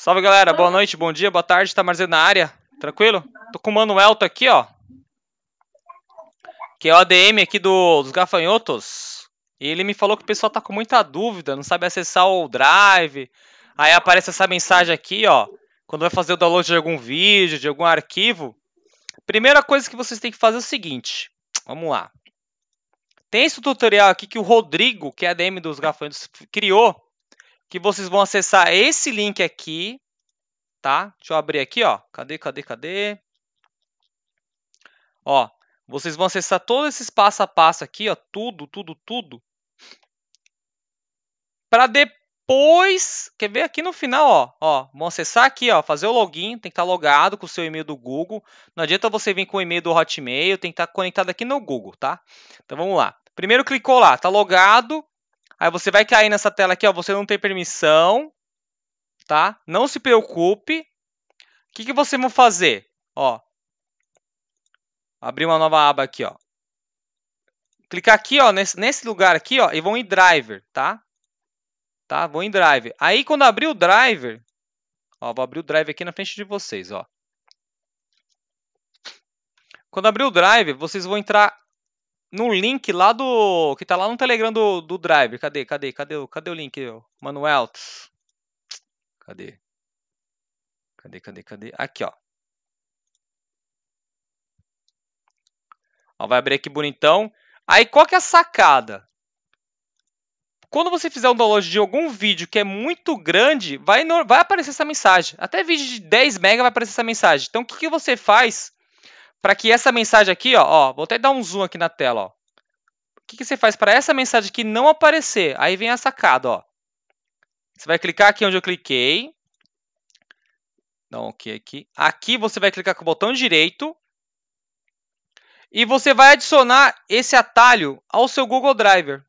Salve, galera. Boa noite, bom dia, boa tarde. Tá armazenando na área. Tranquilo? Tô com o tô aqui, ó. Que é o ADM aqui do, dos gafanhotos. E ele me falou que o pessoal tá com muita dúvida, não sabe acessar o Drive. Aí aparece essa mensagem aqui, ó. Quando vai fazer o download de algum vídeo, de algum arquivo. Primeira coisa que vocês têm que fazer é o seguinte. Vamos lá. Tem esse tutorial aqui que o Rodrigo, que é ADM dos gafanhotos, criou que vocês vão acessar esse link aqui, tá? Deixa eu abrir aqui, ó. Cadê, cadê, cadê? Ó, vocês vão acessar todos esses passo a passo aqui, ó, tudo, tudo, tudo. Para depois, quer ver aqui no final, ó, ó, vão acessar aqui, ó, fazer o login, tem que estar tá logado com o seu e-mail do Google. Não adianta você vir com o e-mail do Hotmail, tem que estar tá conectado aqui no Google, tá? Então vamos lá. Primeiro clicou lá, tá logado, Aí você vai cair nessa tela aqui, ó, você não tem permissão, tá? Não se preocupe. O que, que você vai fazer? Ó, abrir uma nova aba aqui, ó. Clicar aqui, ó, nesse, nesse lugar aqui, ó, e vão em Driver, tá? Tá? Vão em Driver. Aí, quando abrir o Driver, ó, vou abrir o Driver aqui na frente de vocês, ó. Quando abrir o Driver, vocês vão entrar no link lá do. Que tá lá no Telegram do, do Drive. Cadê? Cadê? Cadê, cadê, cadê o link? Manuel. Cadê? Cadê, cadê, cadê? Aqui, ó. ó. Vai abrir aqui bonitão. Aí, qual que é a sacada? Quando você fizer um download de algum vídeo que é muito grande, vai, vai aparecer essa mensagem. Até vídeo de 10 mega vai aparecer essa mensagem. Então, o que, que você faz? para que essa mensagem aqui, ó, ó, vou até dar um zoom aqui na tela, ó. O que, que você faz para essa mensagem aqui não aparecer? Aí vem a sacada, ó. Você vai clicar aqui onde eu cliquei. Dá um OK aqui. Aqui você vai clicar com o botão direito. E você vai adicionar esse atalho ao seu Google Drive.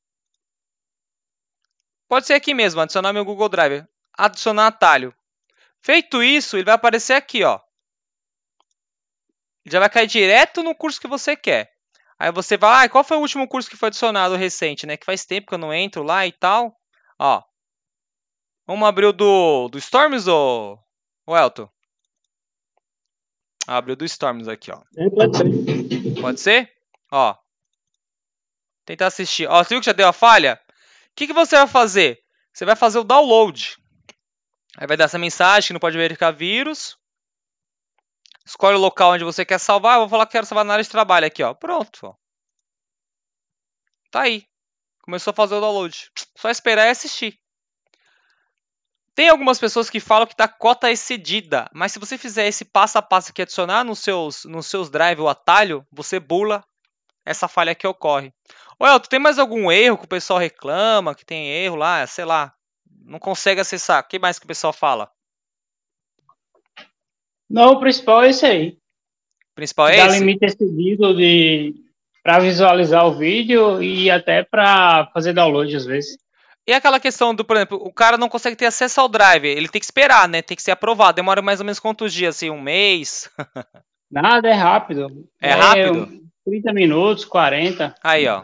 Pode ser aqui mesmo, adicionar meu Google Drive, Adicionar atalho. Feito isso, ele vai aparecer aqui, ó já vai cair direto no curso que você quer. Aí você vai, ah, qual foi o último curso que foi adicionado recente, né? Que faz tempo que eu não entro lá e tal. Ó. Vamos abrir o do, do Storms ou, o Elton? Abre o do Storms aqui, ó. Pode ser. Pode ser? Ó. Tentar assistir. Ó, você viu que já deu a falha? O que, que você vai fazer? Você vai fazer o download. Aí vai dar essa mensagem que não pode verificar vírus. Escolhe o local onde você quer salvar. Eu vou falar que quero salvar na área de trabalho aqui, ó. Pronto. Tá aí. Começou a fazer o download. Só esperar e assistir. Tem algumas pessoas que falam que tá cota excedida, mas se você fizer esse passo a passo aqui adicionar nos seus, nos seus drive o atalho, você bula essa falha que ocorre. Olha, tu tem mais algum erro que o pessoal reclama, que tem erro lá, sei lá, não consegue acessar. O que mais que o pessoal fala? Não, o principal é esse aí. O principal é Dá esse? Dá limite excedido de para visualizar o vídeo e até para fazer download às vezes. E aquela questão do, por exemplo, o cara não consegue ter acesso ao drive, ele tem que esperar, né? Tem que ser aprovado. Demora mais ou menos quantos dias, assim, um mês? Nada, é rápido. É, é rápido? 30 minutos, 40. Aí, ó.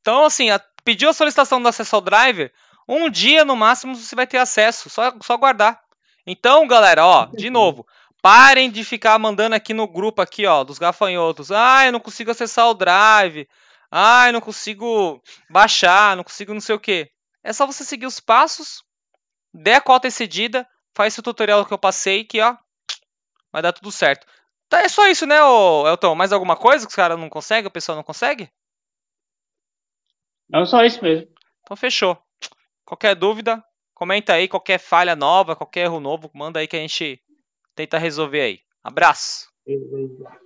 Então, assim, a, pediu a solicitação do acesso ao drive, um dia no máximo você vai ter acesso, só, só guardar. Então, galera, ó, de uhum. novo, Parem de ficar mandando aqui no grupo aqui, ó, dos gafanhotos. Ah, eu não consigo acessar o drive. Ah, eu não consigo baixar, não consigo não sei o que. É só você seguir os passos, der a cota excedida, faz o tutorial que eu passei, que ó, vai dar tudo certo. Tá, é só isso, né, ô Elton? Mais alguma coisa que os caras não conseguem, o pessoal não consegue? Não, só isso mesmo. Então fechou. Qualquer dúvida, comenta aí, qualquer falha nova, qualquer erro novo, manda aí que a gente Tenta resolver aí. Abraço. Beleza.